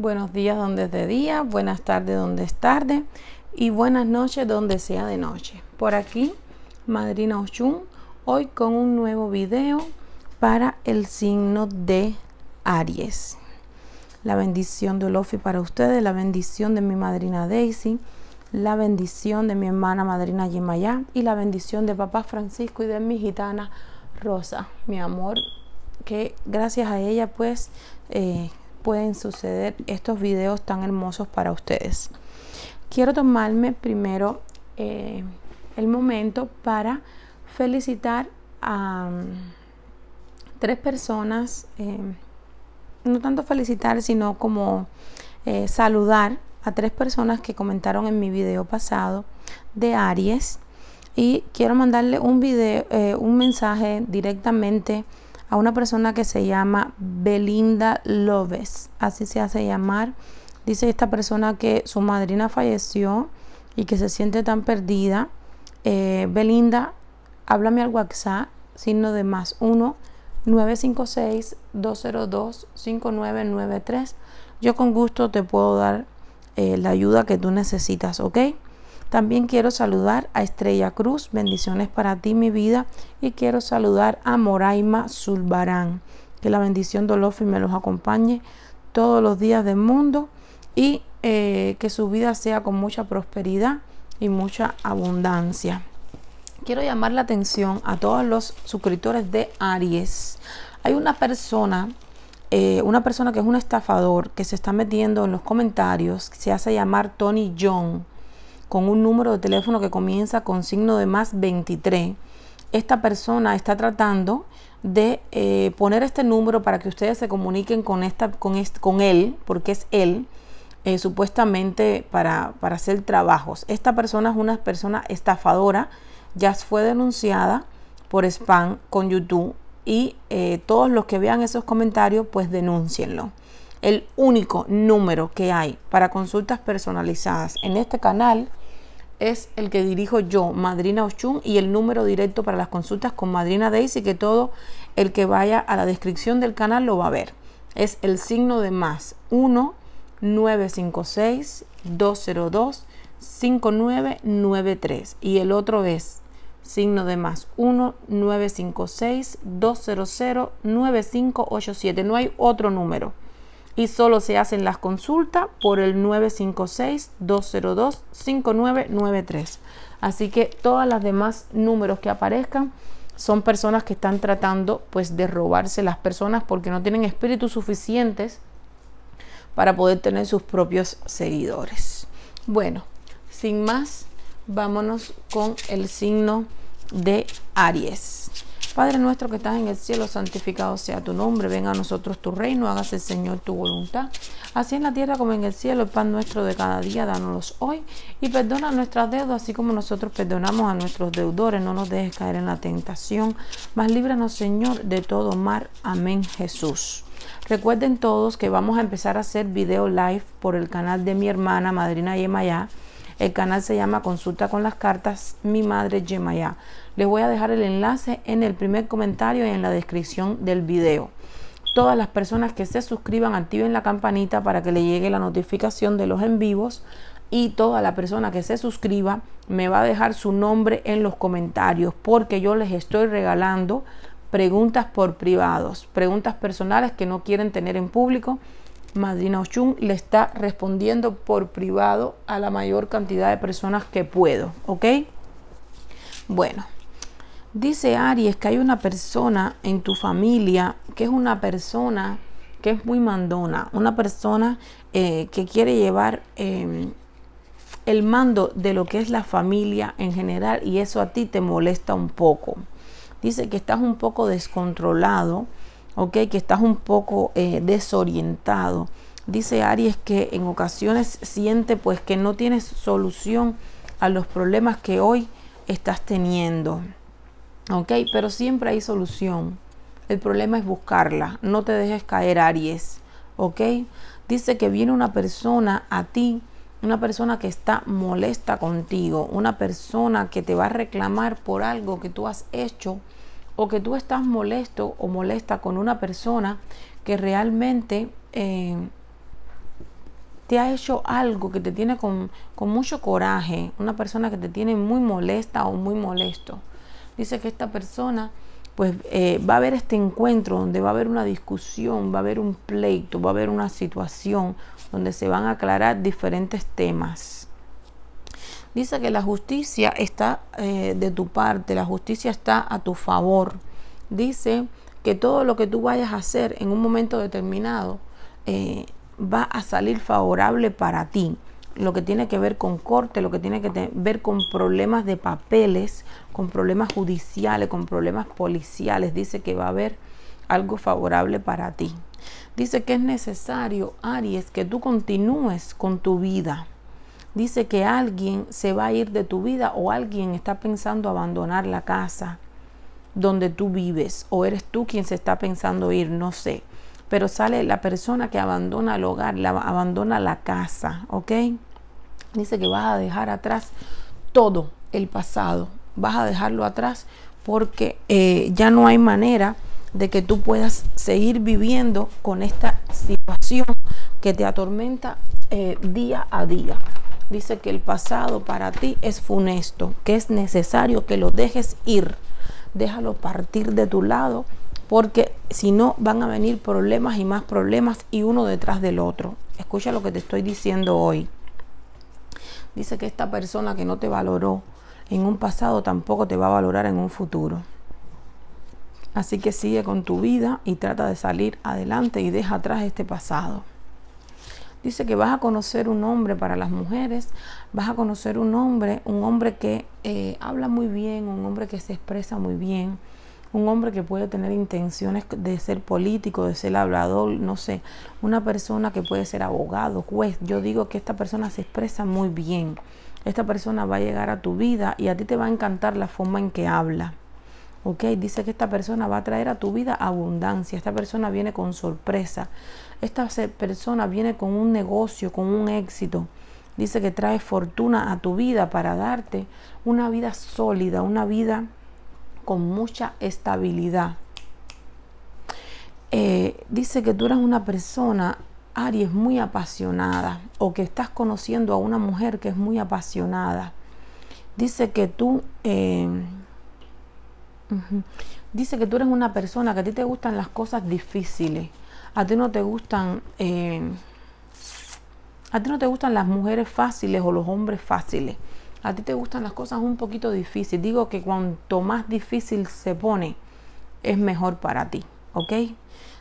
buenos días donde es de día, buenas tardes donde es tarde y buenas noches donde sea de noche. Por aquí, Madrina Oshun, hoy con un nuevo video para el signo de Aries. La bendición de Olofi para ustedes, la bendición de mi madrina Daisy, la bendición de mi hermana madrina Yemayá y la bendición de papá Francisco y de mi gitana Rosa, mi amor, que gracias a ella pues... Eh, pueden suceder estos videos tan hermosos para ustedes. Quiero tomarme primero eh, el momento para felicitar a mm, tres personas, eh, no tanto felicitar, sino como eh, saludar a tres personas que comentaron en mi video pasado de Aries. Y quiero mandarle un, video, un mensaje directamente a una persona que se llama Belinda Loves, así se hace llamar. Dice esta persona que su madrina falleció y que se siente tan perdida. Eh, Belinda, háblame al WhatsApp, signo de más 1 956 202 5993. Yo con gusto te puedo dar eh, la ayuda que tú necesitas, ¿ok? También quiero saludar a Estrella Cruz, bendiciones para ti mi vida, y quiero saludar a Moraima Zulbarán, que la bendición Dolofi me los acompañe todos los días del mundo y eh, que su vida sea con mucha prosperidad y mucha abundancia. Quiero llamar la atención a todos los suscriptores de Aries. Hay una persona eh, una persona que es un estafador que se está metiendo en los comentarios, se hace llamar Tony John con un número de teléfono que comienza con signo de más 23, esta persona está tratando de eh, poner este número para que ustedes se comuniquen con, esta, con, con él, porque es él, eh, supuestamente para, hacer trabajos. Esta persona es una persona estafadora, ya fue denunciada por spam con YouTube y eh, todos los que vean esos comentarios pues denúncienlo. El único número que hay para consultas personalizadas en este canal es el que dirijo yo, Madrina Ochun, y el número directo para las consultas con Madrina Daisy, que todo el que vaya a la descripción del canal lo va a ver. Es el signo de más 1 956 202 5993 y el otro es signo de más 1 956 200 9587. No hay otro número y solo se hacen las consultas por el 956-202-5993. Así que todas las demás números que aparezcan son personas que están tratando pues de robarse las personas porque no tienen espíritus suficientes para poder tener sus propios seguidores. Bueno, sin más, vámonos con el signo de Aries. Padre nuestro que estás en el cielo, santificado sea tu nombre, venga a nosotros tu reino, hágase Señor tu voluntad, así en la tierra como en el cielo, el pan nuestro de cada día, dánoslo hoy, y perdona nuestras deudas, así como nosotros perdonamos a nuestros deudores, no nos dejes caer en la tentación, mas líbranos Señor de todo mal, amén Jesús. Recuerden todos que vamos a empezar a hacer video live por el canal de mi hermana, Madrina Yemayá, el canal se llama Consulta con las cartas, mi madre Yemayá. Les voy a dejar el enlace en el primer comentario y en la descripción del video. Todas las personas que se suscriban activen la campanita para que le llegue la notificación de los en vivos y toda la persona que se suscriba me va a dejar su nombre en los comentarios porque yo les estoy regalando preguntas por privados, preguntas personales que no quieren tener en público Madrina Ochun le está respondiendo por privado a la mayor cantidad de personas que puedo, ¿ok? Bueno, dice Aries que hay una persona en tu familia que es una persona que es muy mandona, una persona eh, que quiere llevar em, el mando de lo que es la familia en general y eso a ti te molesta un poco. Dice que estás un poco descontrolado ¿ok? Que estás un poco eh, desorientado. Dice Aries que en ocasiones siente pues que no tienes solución a los problemas que hoy estás teniendo, ¿ok? Pero siempre hay solución. El problema es buscarla. No te dejes caer, Aries, ¿ok? Dice que viene una persona a ti una persona que está molesta contigo, una persona que te va a reclamar por algo que tú has hecho o que tú estás molesto o molesta con una persona que realmente eh, te ha hecho algo que te tiene con, mucho coraje, una persona que te tiene muy molesta o muy molesto. Dice que esta persona pues eh, va a haber este encuentro donde va a haber una discusión, va a haber un pleito, va a haber una situación donde se van a aclarar diferentes temas dice que la justicia está eh, de tu parte, la justicia está a tu favor. Dice que todo lo que tú vayas a hacer en un momento determinado eh, va a salir favorable para ti. Lo que tiene que ver con corte, lo que tiene que ver con problemas de papeles, con problemas judiciales, con problemas policiales, dice que va a haber algo favorable para ti. Dice que es necesario, Aries, que tú continúes con tu vida dice que alguien se va a ir de tu vida o alguien está pensando abandonar la casa donde tú vives o eres tú quien se está pensando ir, no sé. Pero sale la persona que abandona el hogar, la, abandona la casa, ¿ok? Dice que vas a dejar atrás todo el pasado, vas a dejarlo atrás porque eh, ya no hay manera de que tú puedas seguir viviendo con esta situación que te atormenta eh, día a día dice que el pasado para ti es funesto, que es necesario que lo dejes ir. Déjalo partir de tu lado porque si no van a venir problemas y más problemas y uno detrás del otro. Escucha lo que te estoy diciendo hoy. Dice que esta persona que no te valoró en un pasado tampoco te va a valorar en un futuro. Así que sigue con tu vida y trata de salir adelante y deja atrás este pasado. Dice que vas a conocer un hombre para las mujeres, vas a conocer un hombre, un hombre que eh, habla muy bien, un hombre que se expresa muy bien, un hombre que puede tener intenciones de ser político, de ser hablador, no sé, una persona que puede ser abogado, juez. Yo digo que esta persona se expresa muy bien. Esta persona va a llegar a tu vida y a ti te va a encantar la forma en que habla. ¿ok? Dice que esta persona va a traer a tu vida abundancia, esta persona viene con sorpresa, esta persona viene con un negocio, con un éxito. Dice que trae fortuna a tu vida para darte una vida sólida, una vida con mucha estabilidad. Eh, dice que tú eres una persona, Aries, muy apasionada o que estás conociendo a una mujer que es muy apasionada. Dice que tú... Eh, dice que tú eres una persona que a ti te gustan las cosas difíciles a ti no te gustan, eh, a ti no te gustan las mujeres fáciles o los hombres fáciles. A ti te gustan las cosas un poquito difíciles. Digo que cuanto más difícil se pone, es mejor para ti, ¿ok?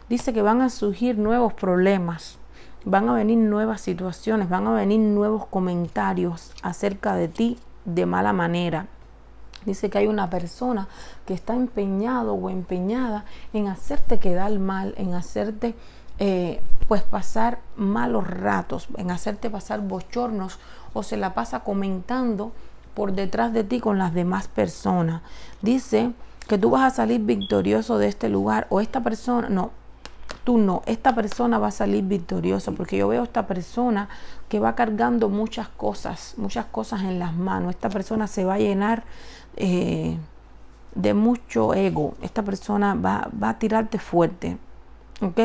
Dice que van a surgir nuevos problemas, van a venir nuevas situaciones, van a venir nuevos comentarios acerca de ti de mala manera Dice que hay una persona que está empeñado o empeñada en hacerte quedar mal, en hacerte eh, pues pasar malos ratos, en hacerte pasar bochornos o se la pasa comentando por detrás de ti con las demás personas. Dice que tú vas a salir victorioso de este lugar o esta persona, no, tú no, esta persona va a salir victoriosa, porque yo veo esta persona que va cargando muchas cosas, muchas cosas en las manos, esta persona se va a llenar eh, de mucho ego. Esta persona va, va a tirarte fuerte. ¿Ok?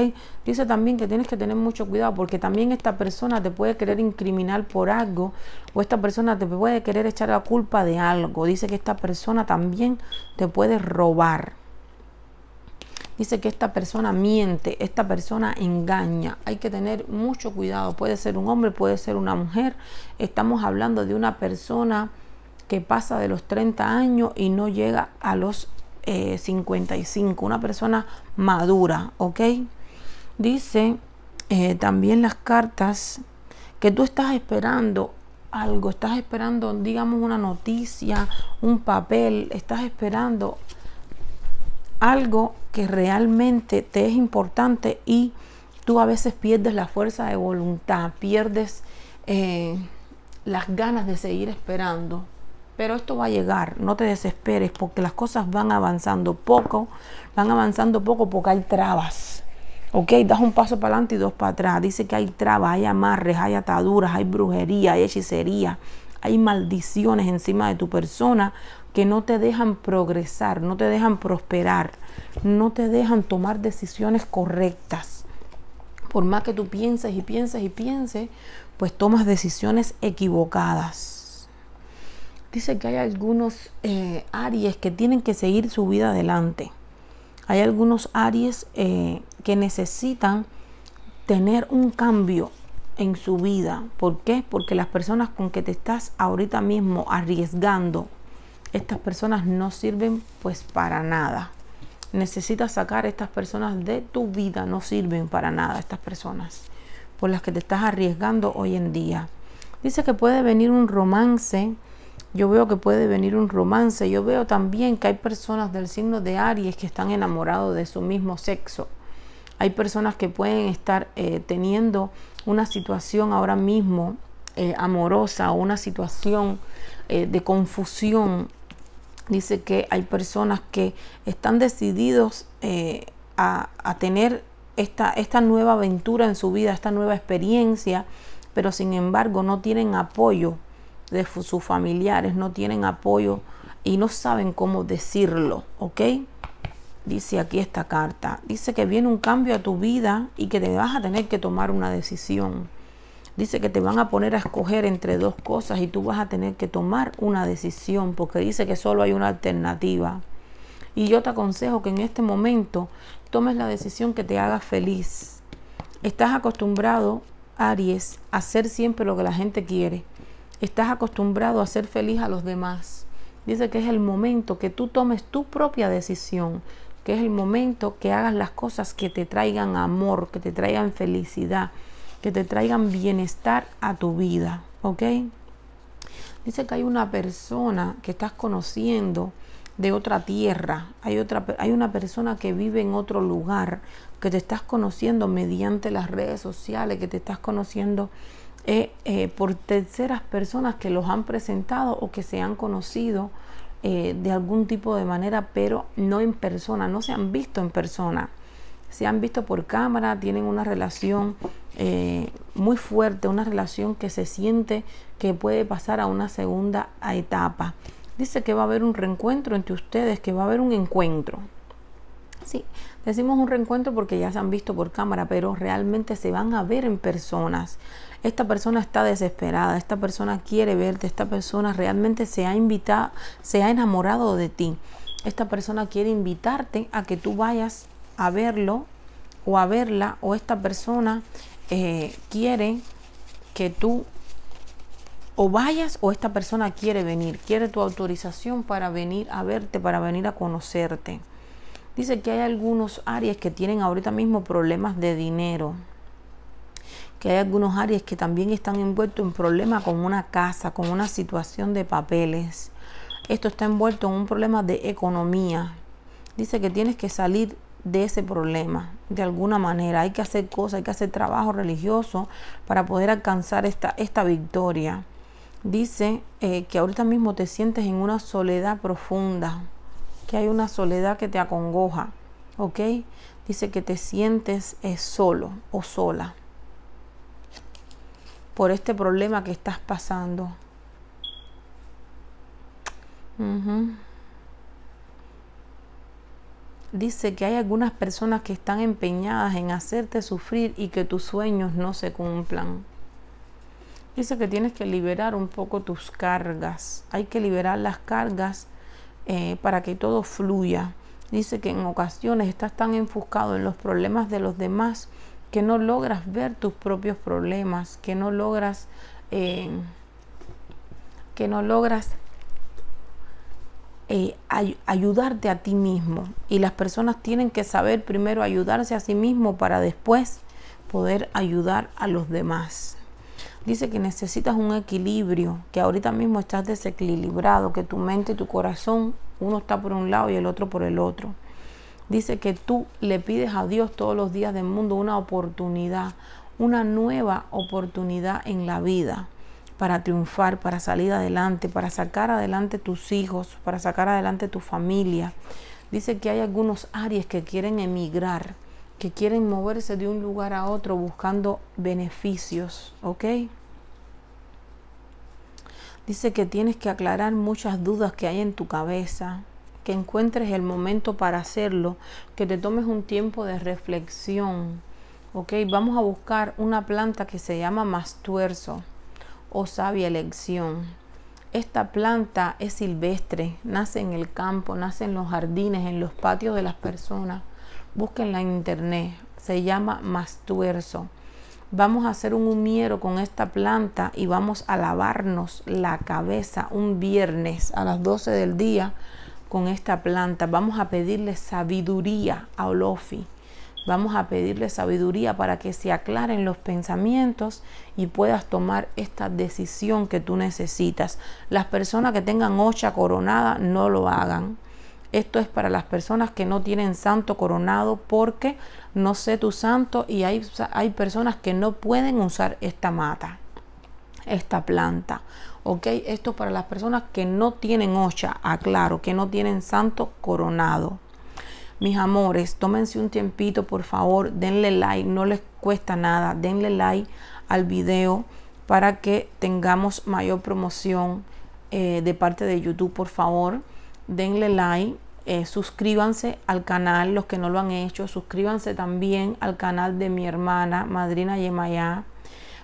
Dice también que tienes que tener mucho cuidado porque también esta persona te puede querer incriminar por algo o esta persona te puede querer echar la culpa de algo. Dice que esta persona también te puede robar. Dice que esta persona miente, esta persona engaña. Hay que tener mucho cuidado. Puede ser un hombre, puede ser una mujer. Estamos hablando de una persona que pasa de los 30 años y no llega a los 55, eh, una persona madura, ¿ok? Dice eh, también las cartas que tú estás esperando algo, estás esperando, digamos, una noticia, un papel, estás esperando algo que realmente te es importante y tú a veces pierdes la fuerza de voluntad, pierdes eh, las ganas de seguir esperando pero esto va a llegar, no te desesperes porque las cosas van avanzando poco, van avanzando poco porque hay trabas. Ok, das un paso para adelante y dos para atrás. Dice que hay trabas, hay amarres, hay ataduras, hay brujería, hay hechicería, hay maldiciones encima de tu persona que no te dejan progresar, no te dejan prosperar, no te dejan tomar decisiones correctas. Por más que tú pienses y pienses y pienses, pues tomas decisiones equivocadas dice que hay algunos eh, Aries que tienen que seguir su vida adelante. Hay algunos Aries eh, que necesitan tener un cambio en su vida. ¿Por qué? Porque las personas con que te estás ahorita mismo arriesgando, estas personas no sirven pues para nada. Necesitas sacar estas personas de tu vida, no sirven para nada estas personas por las que te estás arriesgando hoy en día. Dice que puede venir un romance yo veo que puede venir un romance, yo veo también que hay personas del signo de Aries que están enamorados de su mismo sexo. Hay personas que pueden estar eh, teniendo una situación ahora mismo eh, amorosa o una situación eh, de confusión. Dice que hay personas que están decididos a, a, tener esta, esta nueva aventura en su vida, esta nueva experiencia, pero sin embargo no tienen apoyo de sus familiares, no tienen apoyo y no saben cómo decirlo, ¿ok? Dice aquí esta carta. Dice que viene un cambio a tu vida y que te vas a tener que tomar una decisión. Dice que te van a poner a escoger entre dos cosas y tú vas a tener que tomar una decisión porque dice que solo hay una alternativa. Y yo te aconsejo que en este momento tomes la decisión que te haga feliz. Estás acostumbrado, Aries, a hacer siempre lo que la gente quiere estás acostumbrado a ser feliz a los demás. Dice que es el momento que tú tomes tu propia decisión, que es el momento que hagas las cosas que te traigan amor, que te traigan felicidad, que te traigan bienestar a tu vida, ¿ok? Dice que hay una persona que estás conociendo de otra tierra, hay, otra, hay una persona que vive en otro lugar, que te estás conociendo mediante las redes sociales, que te estás conociendo eh, eh, por terceras personas que los han presentado o que se han conocido eh, de algún tipo de manera, pero no en persona, no se han visto en persona. Se han visto por cámara, tienen una relación eh, muy fuerte, una relación que se siente que puede pasar a una segunda etapa. Dice que va a haber un reencuentro entre ustedes, que va a haber un encuentro. Sí, decimos un reencuentro porque ya se han visto por cámara, pero realmente se van a ver en personas. Esta persona está desesperada, esta persona quiere verte, esta persona realmente se ha invitado, se ha enamorado de ti. Esta persona quiere invitarte a que tú vayas a verlo o a verla, o esta persona eh, quiere que tú o vayas o esta persona quiere venir, quiere tu autorización para venir a verte, para venir a conocerte. Dice que hay algunos áreas que tienen ahorita mismo problemas de dinero. Que hay algunos áreas que también están envueltos en problemas con una casa, con una situación de papeles. Esto está envuelto en un problema de economía. Dice que tienes que salir de ese problema de alguna manera. Hay que hacer cosas, hay que hacer trabajo religioso para poder alcanzar esta, esta victoria. Dice eh, que ahorita mismo te sientes en una soledad profunda que hay una soledad que te acongoja, ¿ok? Dice que te sientes eh, solo o sola por este problema que estás pasando. Dice que hay algunas personas que están empeñadas en hacerte sufrir y que tus sueños no se cumplan. Dice que tienes que liberar un poco tus cargas. Hay que liberar las cargas eh, para que todo fluya. Dice que en ocasiones estás tan enfocado en los problemas de los demás que no logras ver tus propios problemas, que no logras, eh, que no logras eh, ayudarte a ti mismo. Y las personas tienen que saber primero ayudarse a sí mismo para después poder ayudar a los demás dice que necesitas un equilibrio, que ahorita mismo estás desequilibrado, que tu mente y tu corazón, uno está por un lado y el otro por el otro. Dice que tú le pides a Dios todos los días del mundo una oportunidad, una nueva oportunidad en la vida para triunfar, para salir adelante, para sacar adelante tus hijos, para sacar adelante tu familia. Dice que hay algunos Aries que quieren emigrar, que quieren moverse de un lugar a otro buscando beneficios, ¿ok? Dice que tienes que aclarar muchas dudas que hay en tu cabeza, que encuentres el momento para hacerlo, que te tomes un tiempo de reflexión, ¿ok? Vamos a buscar una planta que se llama mastuerzo o sabia elección. Esta planta es silvestre, nace en el campo, nace en los jardines, en los patios de las personas búsquenla en internet, se llama mastuerzo. Vamos a hacer un humiero con esta planta y vamos a lavarnos la cabeza un viernes a las 12 del día con esta planta. Vamos a pedirle sabiduría a Olofi. Vamos a pedirle sabiduría para que se aclaren los pensamientos y puedas tomar esta decisión que tú necesitas. Las personas que tengan ocha coronada no lo hagan. Esto es para las personas que no tienen santo coronado porque no sé tu santo y hay, hay personas que no pueden usar esta mata, esta planta. ¿ok? Esto para las personas que no tienen ocha, aclaro, ah, que no tienen santo coronado. Mis amores, tómense un tiempito, por favor, denle like, no les cuesta nada, denle like al video para que tengamos mayor promoción eh, de parte de YouTube, por favor. Denle like eh, suscríbanse al canal, los que no lo han hecho, suscríbanse también al canal de mi hermana, Madrina Yemayá.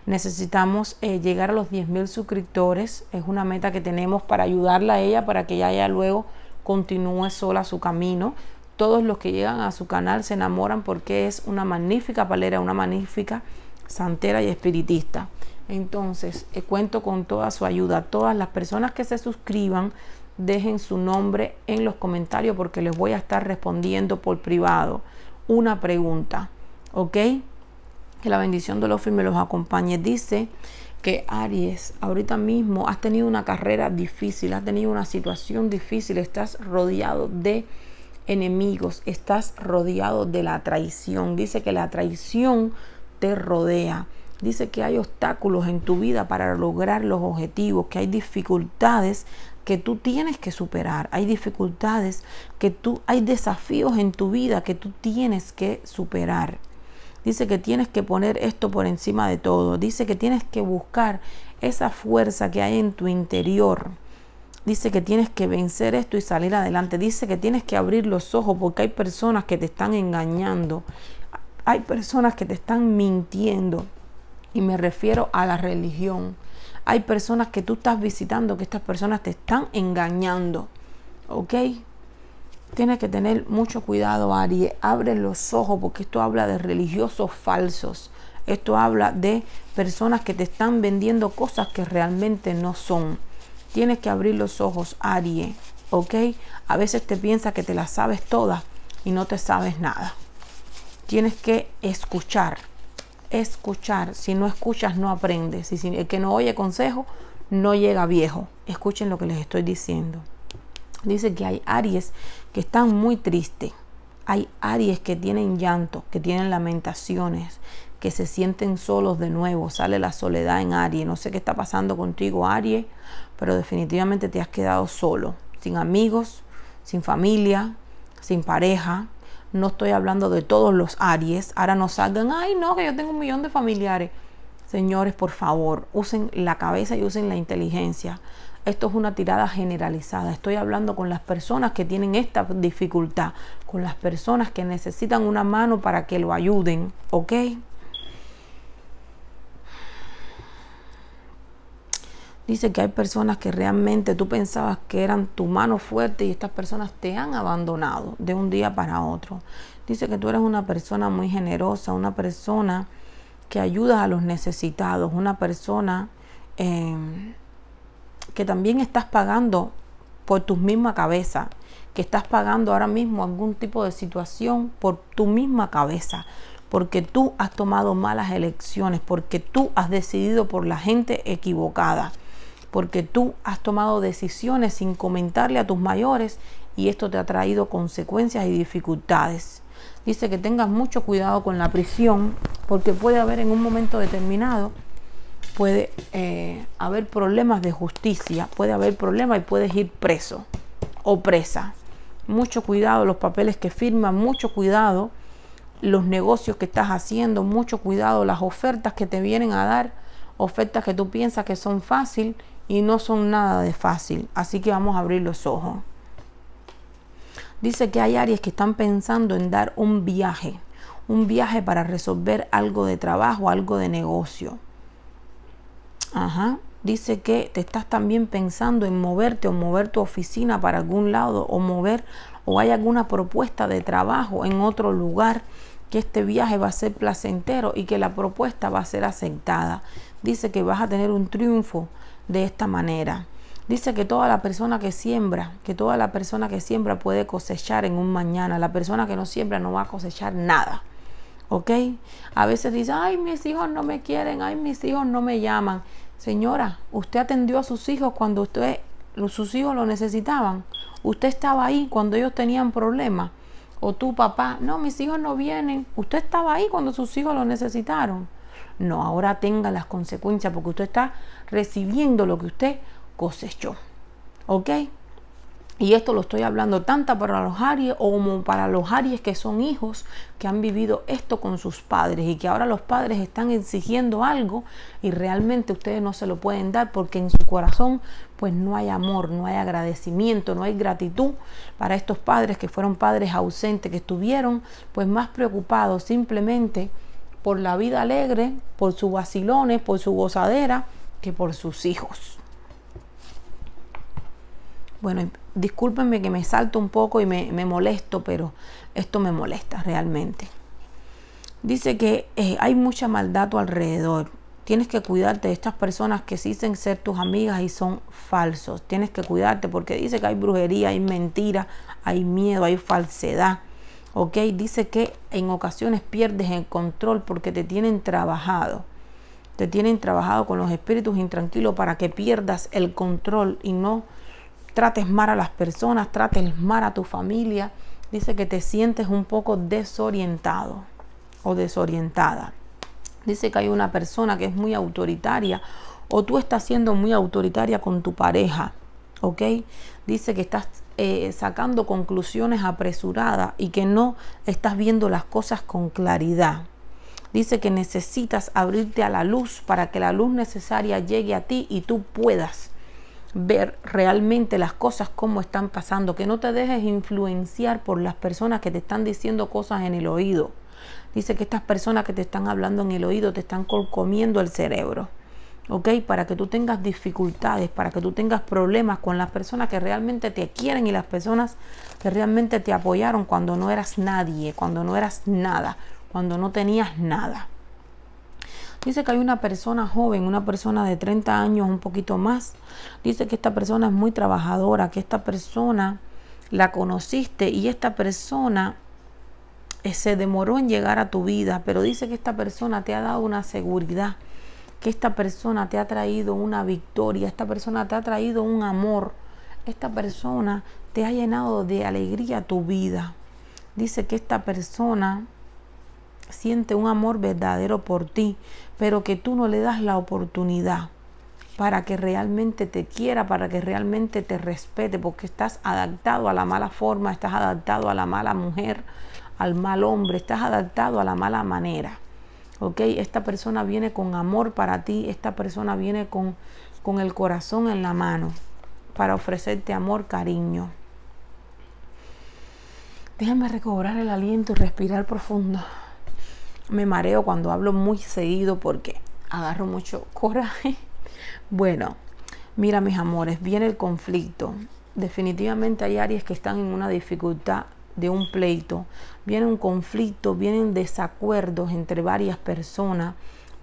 Necesitamos eh, llegar a los 10.000 suscriptores, es una meta que tenemos para ayudarla a ella, para que ella luego continúe sola su camino. Todos los que llegan a su canal se enamoran porque es una magnífica palera, una magnífica santera y espiritista. Entonces, eh, cuento con toda su ayuda. Todas las personas que se suscriban, dejen su nombre en los comentarios porque les voy a estar respondiendo por privado una pregunta, ¿ok? Que la bendición de los firmes los acompañe. Dice que Aries, ahorita mismo has tenido una carrera difícil, has tenido una situación difícil, estás rodeado de enemigos, estás rodeado de la traición. Dice que la traición te rodea. Dice que hay obstáculos en tu vida para lograr los objetivos, que hay dificultades que tú tienes que superar, hay dificultades que tú, hay desafíos en tu vida que tú tienes que superar. Dice que tienes que poner esto por encima de todo. Dice que tienes que buscar esa fuerza que hay en tu interior. Dice que tienes que vencer esto y salir adelante. Dice que tienes que abrir los ojos porque hay personas que te están engañando. Hay personas que te están mintiendo. Y me refiero a la religión hay personas que tú estás visitando, que estas personas te están engañando. ¿Ok? Tienes que tener mucho cuidado, Aries. Abre los ojos porque esto habla de religiosos falsos. Esto habla de personas que te están vendiendo cosas que realmente no son. Tienes que abrir los ojos, Aries. ¿Ok? A veces te piensas que te las sabes todas y no te sabes nada. Tienes que escuchar escuchar. Si no escuchas, no aprendes. Y si, el que no oye consejo, no llega viejo. Escuchen lo que les estoy diciendo. Dice que hay Aries que están muy tristes. Hay Aries que tienen llanto, que tienen lamentaciones, que se sienten solos de nuevo. Sale la soledad en Aries. No sé qué está pasando contigo, Aries, pero definitivamente te has quedado solo, sin amigos, sin familia, sin pareja no estoy hablando de todos los Aries. Ahora no salgan, ay no, que yo tengo un millón de familiares. Señores, por favor, usen la cabeza y usen la inteligencia. Esto es una tirada generalizada. Estoy hablando con las personas que tienen esta dificultad, con las personas que necesitan una mano para que lo ayuden, ¿ok? Dice que hay personas que realmente tú pensabas que eran tu mano fuerte y estas personas te han abandonado de un día para otro. Dice que tú eres una persona muy generosa, una persona que ayuda a los necesitados, una persona em, que también estás pagando por tu misma cabeza, que estás pagando ahora mismo algún tipo de situación por tu misma cabeza, porque tú has tomado malas elecciones, porque tú has decidido por la gente equivocada porque tú has tomado decisiones sin comentarle a tus mayores y esto te ha traído consecuencias y dificultades. Dice que tengas mucho cuidado con la prisión porque puede haber en un momento determinado, puede eh, haber problemas de justicia, puede haber problemas y puedes ir preso o presa. Mucho cuidado los papeles que firmas, mucho cuidado los negocios que estás haciendo, mucho cuidado las ofertas que te vienen a dar, ofertas que tú piensas que son fácil y no son nada de fácil, así que vamos a abrir los ojos. Dice que hay áreas que están pensando en dar un viaje, un viaje para resolver algo de trabajo, algo de negocio. Ajá. Dice que te estás también pensando en moverte o mover tu oficina para algún lado o mover o hay alguna propuesta de trabajo en otro lugar que este viaje va a ser placentero y que la propuesta va a ser aceptada. Dice que vas a tener un triunfo de esta manera. Dice que toda la persona que siembra, que toda la persona que siembra puede cosechar en un mañana. La persona que no siembra no va a cosechar nada. ¿Ok? A veces dice, ay, mis hijos no me quieren, ay, mis hijos no me llaman. Señora, usted atendió a sus hijos cuando usted, sus hijos lo necesitaban. Usted estaba ahí cuando ellos tenían problemas. O tu papá, no, mis hijos no vienen. Usted estaba ahí cuando sus hijos lo necesitaron. No, ahora tenga las consecuencias porque usted está recibiendo lo que usted cosechó. ¿Ok? Y esto lo estoy hablando tanto para los Aries como para los Aries que son hijos que han vivido esto con sus padres y que ahora los padres están exigiendo algo y realmente ustedes no se lo pueden dar porque en su corazón pues no hay amor, no hay agradecimiento, no hay gratitud para estos padres que fueron padres ausentes, que estuvieron pues más preocupados simplemente por la vida alegre, por sus vacilones, por su gozadera, que por sus hijos. Bueno, discúlpenme que me salto un poco y me, molesto, pero esto me molesta realmente. Dice que eh, hay mucha maldad a tu alrededor. Tienes que cuidarte de estas personas que dicen ser tus amigas y son falsos. Tienes que cuidarte porque dice que hay brujería, hay mentira, hay miedo, hay falsedad ¿ok? Dice que en ocasiones pierdes el control porque te tienen trabajado. Te tienen trabajado con los espíritus intranquilos para que pierdas el control y no trates mal a las personas, trates mal a tu familia. Dice que te sientes un poco desorientado o desorientada. Dice que hay una persona que es muy autoritaria o tú estás siendo muy autoritaria con tu pareja, ¿ok? Dice que estás eh, sacando conclusiones apresuradas y que no estás viendo las cosas con claridad. Dice que necesitas abrirte a la luz para que la luz necesaria llegue a ti y tú puedas ver realmente las cosas como están pasando, que no te dejes influenciar por las personas que te están diciendo cosas en el oído. Dice que estas personas que te están hablando en el oído te están comiendo el cerebro. ¿ok? Para que tú tengas dificultades, para que tú tengas problemas con las personas que realmente te quieren y las personas que realmente te apoyaron cuando no eras nadie, cuando no eras nada, cuando no tenías nada. Dice que hay una persona joven, una persona de 30 años, un poquito más. Dice que esta persona es muy trabajadora, que esta persona la conociste y esta persona eh, se demoró en llegar a tu vida, pero dice que esta persona te ha dado una seguridad que esta persona te ha traído una victoria, esta persona te ha traído un amor, esta persona te ha llenado de alegría tu vida. Dice que esta persona siente un amor verdadero por ti, pero que tú no le das la oportunidad para que realmente te quiera, para que realmente te respete, porque estás adaptado a la mala forma, estás adaptado a la mala mujer, al mal hombre, estás adaptado a la mala manera. ¿ok? Esta persona viene con amor para ti, esta persona viene con, con el corazón en la mano para ofrecerte amor, cariño. Déjame recobrar el aliento y respirar profundo. Me mareo cuando hablo muy seguido porque agarro mucho coraje. Bueno, mira mis amores, viene el conflicto. Definitivamente hay áreas que están en una dificultad de un pleito, viene un conflicto, vienen desacuerdos entre varias personas,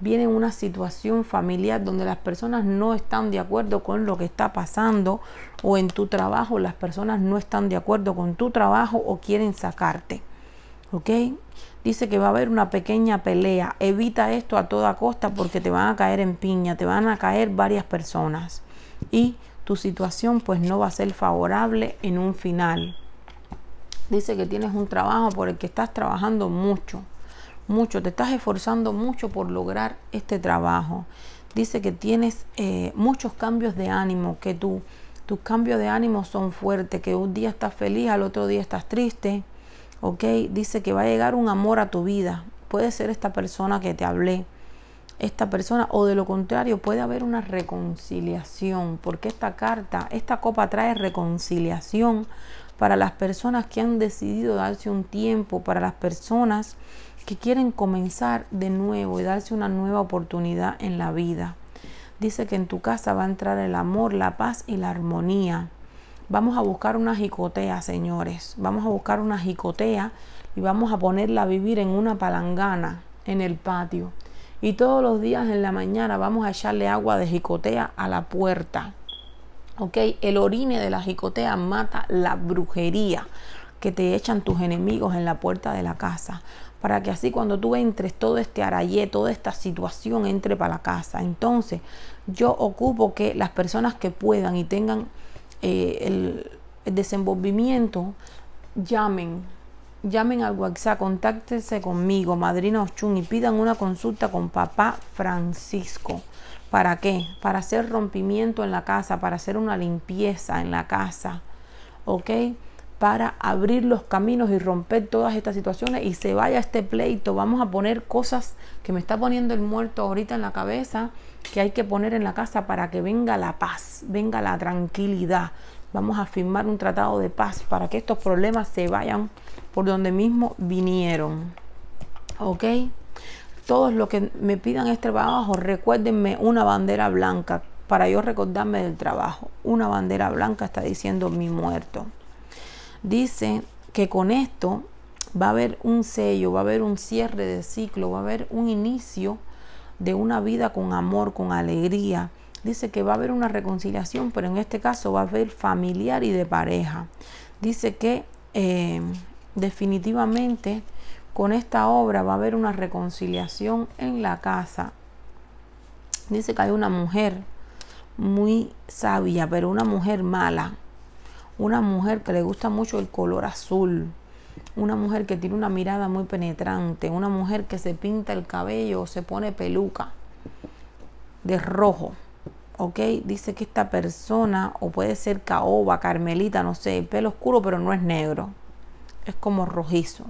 viene una situación familiar donde las personas no están de acuerdo con lo que está pasando o en tu trabajo las personas no están de acuerdo con tu trabajo o quieren sacarte. ¿Ok? Dice que va a haber una pequeña pelea. Evita esto a toda costa porque te van a caer en piña, te van a caer varias personas. Y tu situación pues no va a ser favorable en un final. Dice que tienes un trabajo por el que estás trabajando mucho, mucho, te estás esforzando mucho por lograr este trabajo. Dice que tienes eh, muchos cambios de ánimo, que tus cambios de ánimo son fuertes, que un día estás feliz, al otro día estás triste, ¿ok? Dice que va a llegar un amor a tu vida. Puede ser esta persona que te hablé, esta persona, o de lo contrario, puede haber una reconciliación, porque esta carta, esta copa trae reconciliación para las personas que han decidido darse un tiempo, para las personas que quieren comenzar de nuevo y darse una nueva oportunidad en la vida. Dice que en tu casa va a entrar el amor, la paz y la armonía. Vamos a buscar una jicotea, señores. Vamos a buscar una jicotea y vamos a ponerla a vivir en una palangana en el patio. Y todos los días en la mañana vamos a echarle agua de jicotea a la puerta el orine de la jicotea mata la brujería que te echan tus enemigos en la puerta de la casa, para que así cuando tú entres todo este arayé, toda esta situación entre para la casa. Entonces, yo ocupo que las personas que puedan y tengan el, eh, el desenvolvimiento llamen, llamen al WhatsApp, contáctense conmigo, Madrina Ochun, y pidan una consulta con papá Francisco. ¿Para qué? Para hacer rompimiento en la casa, para hacer una limpieza en la casa. ¿Ok? Para abrir los caminos y romper todas estas situaciones y se vaya este pleito. Vamos a poner cosas que me está poniendo el muerto ahorita en la cabeza que hay que poner en la casa para que venga la paz, venga la tranquilidad. Vamos a firmar un tratado de paz para que estos problemas se vayan por donde mismo vinieron. ¿Ok? Todos los que me pidan este trabajo, recuérdenme una bandera blanca para yo recordarme del trabajo. Una bandera blanca está diciendo mi muerto. Dice que con esto va a haber un sello, va a haber un cierre de ciclo, va a haber un inicio de una vida con amor, con alegría. Dice que va a haber una reconciliación, pero en este caso va a haber familiar y de pareja. Dice que eh, definitivamente con esta obra va a haber una reconciliación en la casa. Dice que hay una mujer muy sabia, pero una mujer mala. Una mujer que le gusta mucho el color azul. Una mujer que tiene una mirada muy penetrante. Una mujer que se pinta el cabello o se pone peluca de rojo. ¿ok? Dice que esta persona, o puede ser caoba, carmelita, no sé, el pelo oscuro, pero no es negro. Es como rojizo.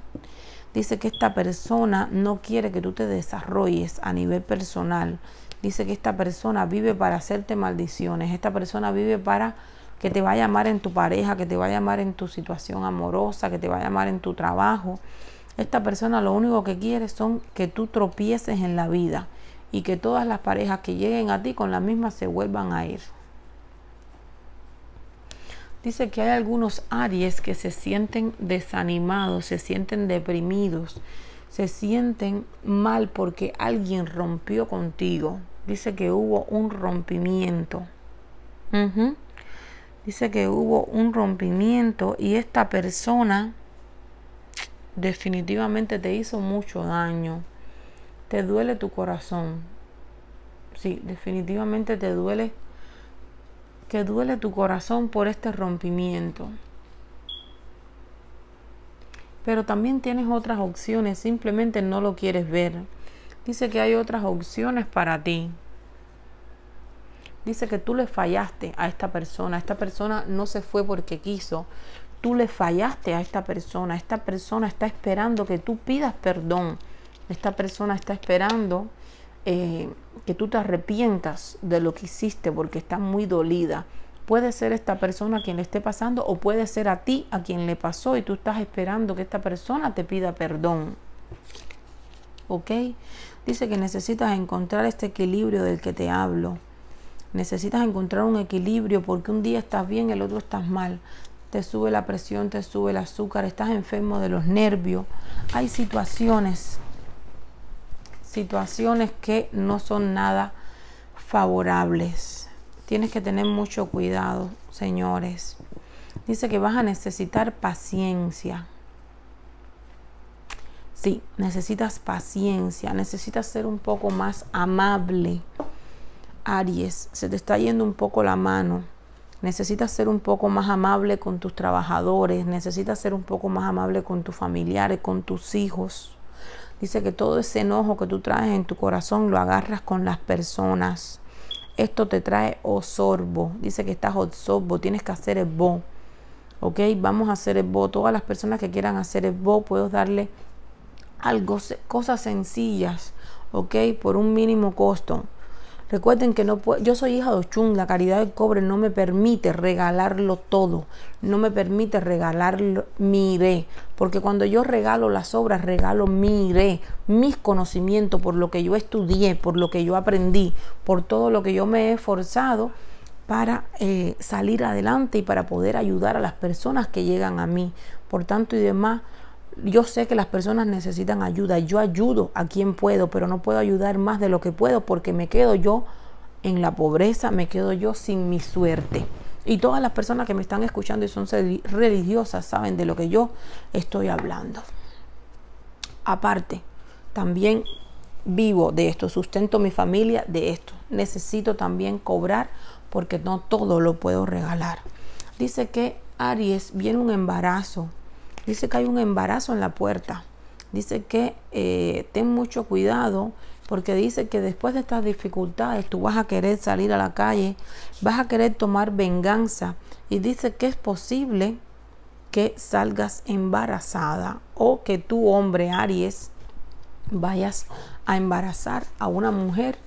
Dice que esta persona no quiere que tú te desarrolles a nivel personal. Dice que esta persona vive para hacerte maldiciones. Esta persona vive para que te vaya a amar en tu pareja, que te vaya a amar en tu situación amorosa, que te vaya a llamar en tu trabajo. Esta persona lo único que quiere son que tú tropieces en la vida y que todas las parejas que lleguen a ti con la misma se vuelvan a ir dice que hay algunos Aries que se sienten desanimados, se sienten deprimidos, se sienten mal porque alguien rompió contigo. Dice que hubo un rompimiento. Dice que hubo un rompimiento y esta persona definitivamente te hizo mucho daño. Te duele tu corazón. Sí, definitivamente te duele que duele tu corazón por este rompimiento. Pero también tienes otras opciones, simplemente no lo quieres ver. Dice que hay otras opciones para ti. Dice que tú le fallaste a esta persona. Esta persona no se fue porque quiso. Tú le fallaste a esta persona. Esta persona está esperando que tú pidas perdón. Esta persona está esperando eh, que tú te arrepientas de lo que hiciste porque estás muy dolida. Puede ser esta persona a quien le esté pasando o puede ser a ti a quien le pasó y tú estás esperando que esta persona te pida perdón. ¿Ok? Dice que necesitas encontrar este equilibrio del que te hablo. Necesitas encontrar un equilibrio porque un día estás bien, el otro estás mal. Te sube la presión, te sube el azúcar, estás enfermo de los nervios. Hay situaciones situaciones que no son nada favorables. Tienes que tener mucho cuidado, señores. Dice que vas a necesitar paciencia. Sí, necesitas paciencia, necesitas ser un poco más amable. Aries, se te está yendo un poco la mano. Necesitas ser un poco más amable con tus trabajadores, necesitas ser un poco más amable con tus familiares, con tus hijos. Dice que todo ese enojo que tú traes en tu corazón lo agarras con las personas. Esto te trae osorbo. Dice que estás osorbo. Tienes que hacer el bo. ¿Ok? Vamos a hacer el bo. Todas las personas que quieran hacer el bo, puedo darle algo, cosas sencillas. ¿Ok? Por un mínimo costo. Recuerden que no yo soy hija de Ochun, la caridad del cobre no me permite regalarlo todo, no me permite regalar mi iré, porque cuando yo regalo las obras, regalo mi iré, mis conocimientos por lo que yo estudié, por lo que yo aprendí, por todo lo que yo me he esforzado para eh, salir adelante y para poder ayudar a las personas que llegan a mí. Por tanto y demás, yo sé que las personas necesitan ayuda, yo ayudo a quien puedo, pero no puedo ayudar más de lo que puedo porque me quedo yo en la pobreza, me quedo yo sin mi suerte. Y todas las personas que me están escuchando y son religiosas saben de lo que yo estoy hablando. Aparte, también vivo de esto, sustento mi familia de esto. Necesito también cobrar porque no todo lo puedo regalar. Dice que Aries viene un embarazo Dice que hay un embarazo en la puerta. Dice que eh, ten mucho cuidado porque dice que después de estas dificultades tú vas a querer salir a la calle, vas a querer tomar venganza y dice que es posible que salgas embarazada o que tu hombre Aries vayas a embarazar a una mujer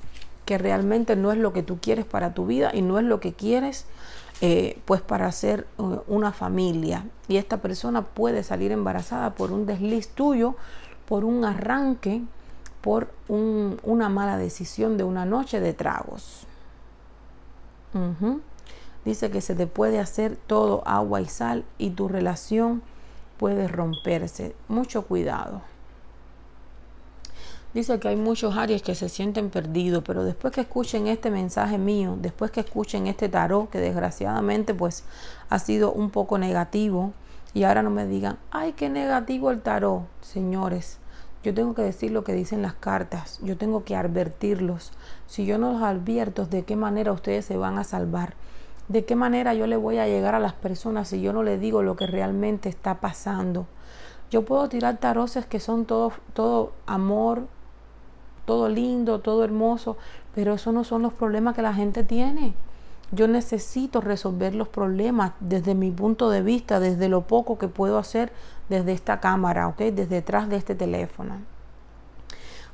que realmente no es lo que tú quieres para tu vida y no es lo que quieres eh, pues para hacer eh, una familia. Y esta persona puede salir embarazada por un desliz tuyo, por un arranque, por una mala decisión de una noche de tragos. Dice que se te puede hacer todo agua y sal y tu relación puede romperse. Mucho cuidado. Dice que hay muchos Aries que se sienten perdidos, pero después que escuchen este mensaje mío, después que escuchen este tarot, que desgraciadamente pues ha sido un poco negativo, y ahora no me digan, ay, qué negativo el tarot, señores. Yo tengo que decir lo que dicen las cartas, yo tengo que advertirlos. Si yo no los advierto, ¿de qué manera ustedes se van a salvar? ¿De qué manera yo le voy a llegar a las personas si yo no le digo lo que realmente está pasando? Yo puedo tirar taroces que son todo, todo amor, todo lindo, todo hermoso, pero esos no son los problemas que la gente tiene. Yo necesito resolver los problemas desde mi punto de vista, desde lo poco que puedo hacer desde esta cámara, ¿ok? Desde detrás de este teléfono.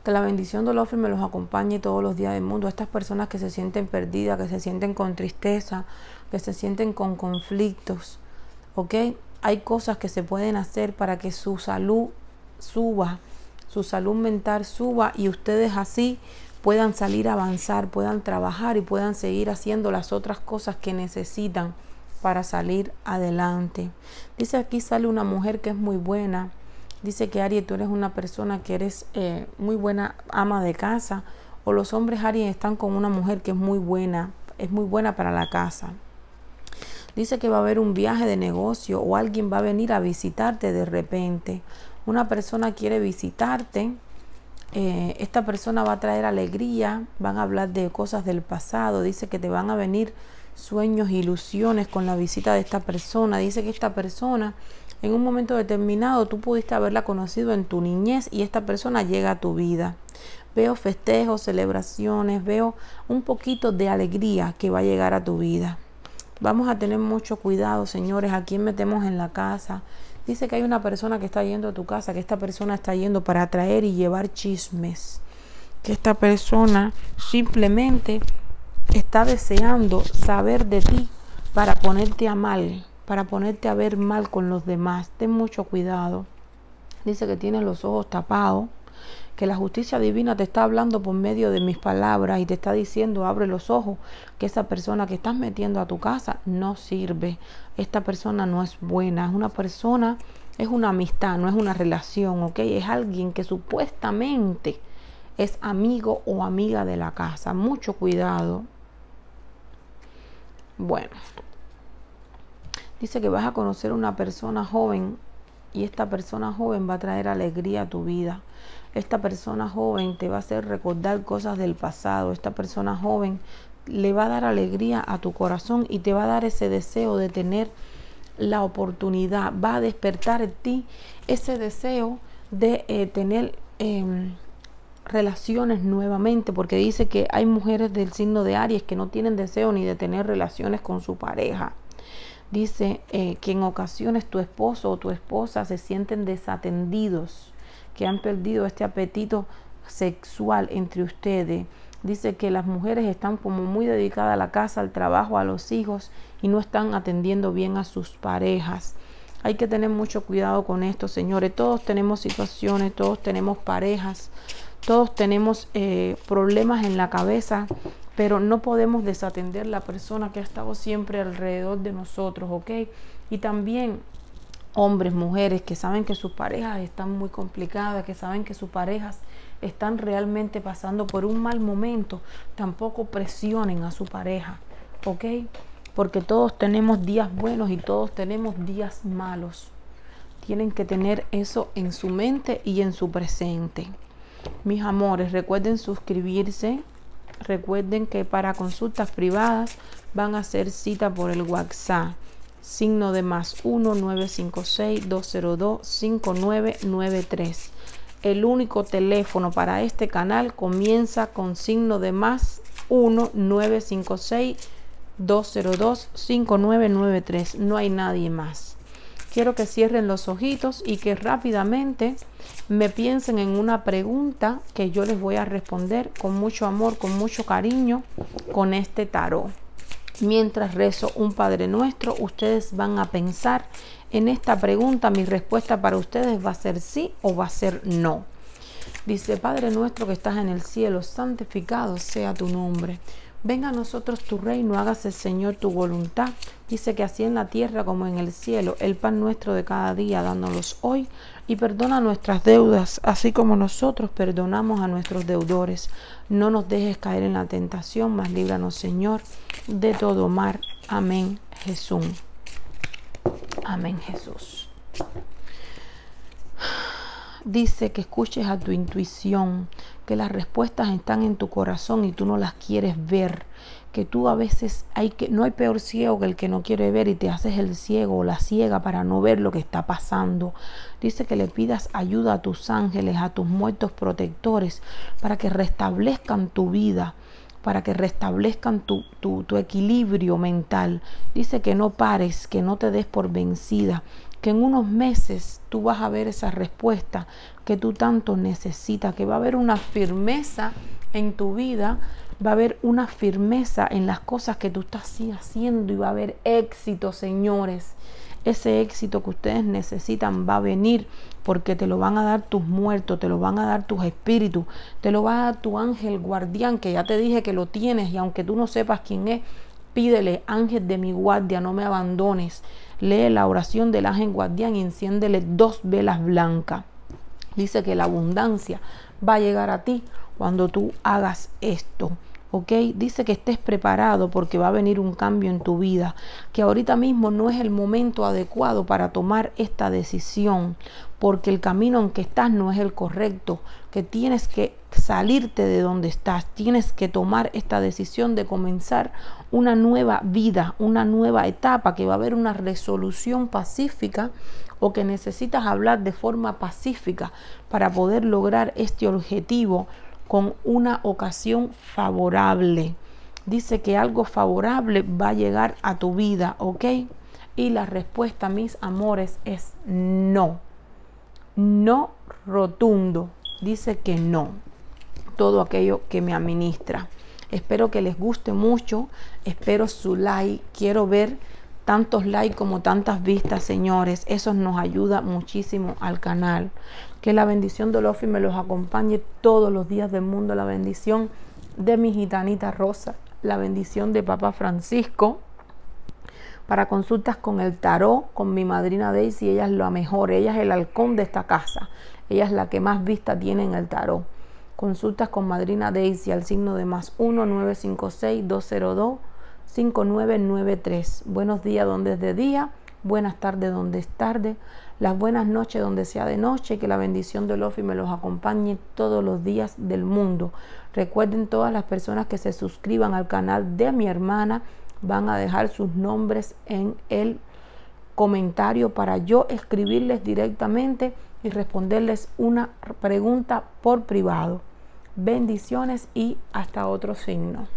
Que la bendición de ofre me los acompañe todos los días del mundo. A Estas personas que se sienten perdidas, que se sienten con tristeza, que se sienten con conflictos, ¿ok? Hay cosas que se pueden hacer para que su salud suba su salud mental suba y ustedes así puedan salir a avanzar, puedan trabajar y puedan seguir haciendo las otras cosas que necesitan para salir adelante. Dice aquí sale una mujer que es muy buena. Dice que Aries, tú eres una persona que eres eh, muy buena ama de casa. O los hombres Aries están con una mujer que es muy buena, es muy buena para la casa. Dice que va a haber un viaje de negocio o alguien va a venir a visitarte de repente una persona quiere visitarte, eh, esta persona va a traer alegría, van a hablar de cosas del pasado, dice que te van a venir sueños, ilusiones con la visita de esta persona, dice que esta persona en un momento determinado tú pudiste haberla conocido en tu niñez y esta persona llega a tu vida. Veo festejos, celebraciones, veo un poquito de alegría que va a llegar a tu vida. Vamos a tener mucho cuidado, señores, a quién metemos en la casa, Dice que hay una persona que está yendo a tu casa, que esta persona está yendo para atraer y llevar chismes. Que esta persona simplemente está deseando saber de ti para ponerte a mal, para ponerte a ver mal con los demás. Ten mucho cuidado. Dice que tiene los ojos tapados que la justicia divina te está hablando por medio de mis palabras y te está diciendo, abre los ojos, que esa persona que estás metiendo a tu casa no sirve. Esta persona no es buena, es una persona, es una amistad, no es una relación, ¿ok? Es alguien que supuestamente es amigo o amiga de la casa. Mucho cuidado. Bueno, dice que vas a conocer una persona joven y esta persona joven va a traer alegría a tu vida. Esta persona joven te va a hacer recordar cosas del pasado. Esta persona joven le va a dar alegría a tu corazón y te va a dar ese deseo de tener la oportunidad. Va a despertar en ti ese deseo de eh, tener em, relaciones nuevamente, porque dice que hay mujeres del signo de Aries que no tienen deseo ni de tener relaciones con su pareja. Dice eh, que en ocasiones tu esposo o tu esposa se sienten desatendidos que han perdido este apetito sexual entre ustedes. Dice que las mujeres están como muy dedicadas a la casa, al trabajo, a los hijos y no están atendiendo bien a sus parejas. Hay que tener mucho cuidado con esto, señores. Todos tenemos situaciones, todos tenemos parejas, todos tenemos eh, problemas en la cabeza, pero no podemos desatender la persona que ha estado siempre alrededor de nosotros, ¿ok? Y también hombres, mujeres que saben que sus parejas están muy complicadas, que saben que sus parejas están realmente pasando por un mal momento, tampoco presionen a su pareja, ¿ok? Porque todos tenemos días buenos y todos tenemos días malos. Tienen que tener eso en su mente y en su presente. Mis amores, recuerden suscribirse. Recuerden que para consultas privadas van a hacer cita por el WhatsApp signo de más 1 956 202 5993. El único teléfono para este canal comienza con signo de más 1 956 202 5993. No hay nadie más. Quiero que cierren los ojitos y que rápidamente me piensen en una pregunta que yo les voy a responder con mucho amor, con mucho cariño con este tarot mientras rezo un Padre Nuestro, ustedes van a pensar en esta pregunta. Mi respuesta para ustedes va a ser sí o va a ser no. Dice, Padre nuestro que estás en el cielo, santificado sea tu nombre. Venga a nosotros tu reino, hágase Señor tu voluntad. Dice que así en la tierra como en el cielo, el pan nuestro de cada día, dándolos hoy, y perdona nuestras deudas, así como nosotros perdonamos a nuestros deudores no nos dejes caer en la tentación, más líbranos, Señor, de todo mal. Amén, Jesús. Amén, Jesús. Dice que escuches a tu intuición, que las respuestas están en tu corazón y tú no las quieres ver, que tú a veces hay que no hay peor ciego que el que no quiere ver y te haces el ciego o la ciega para no ver lo que está pasando. Dice que le pidas ayuda a tus ángeles, a tus muertos protectores, para que restablezcan tu vida, para que restablezcan tu, equilibrio mental. Dice que no pares, que no te des por vencida, que en unos meses tú vas a ver esa respuesta que tú tanto necesitas, que va a haber una firmeza en tu vida, va a haber una firmeza en las cosas que tú estás haciendo y va a haber éxito, señores ese éxito que ustedes necesitan va a venir porque te lo van a dar tus muertos, te lo van a dar tus espíritus, te lo va a dar tu ángel guardián, que ya te dije que lo tienes y aunque tú no sepas quién es, pídele, ángel de mi guardia, no me abandones. Lee la oración del ángel guardián y enciéndele dos velas blancas. Dice que la abundancia va a llegar a ti cuando tú hagas esto. Dice que estés preparado porque va a venir un cambio en tu vida, que ahorita mismo no es el momento adecuado para tomar esta decisión, porque el camino en que estás no es el correcto, que tienes que salirte de donde estás, tienes que tomar esta decisión de comenzar una nueva vida, una nueva etapa, que va a haber una resolución pacífica o que necesitas hablar de forma pacífica para poder lograr este objetivo con una ocasión favorable. Dice que algo favorable va a llegar a tu vida, ¿ok? Y la respuesta, mis amores, es no. No rotundo. Dice que no. Todo aquello que me administra. Espero que les guste mucho. Espero su like. Quiero ver tantos likes como tantas vistas, señores. Eso nos ayuda muchísimo al canal. Que la bendición de Lofi me los acompañe todos los días del mundo. La bendición de mi gitanita Rosa. La bendición de Papá Francisco. Para consultas con el tarot, con mi madrina Daisy, ella es la mejor, ella es el halcón de esta casa, ella es la que más vista tiene en el tarot. Consultas con madrina Daisy al signo de más 1 956 202 5993. Buenos días donde es de día, buenas tardes donde es tarde las buenas noches donde sea de noche, que la bendición de Olofi me los acompañe todos los días del mundo. Recuerden todas las personas que se suscriban al canal de mi hermana, van a dejar sus nombres en el comentario para yo escribirles directamente y responderles una pregunta por privado. Bendiciones y hasta otro signo.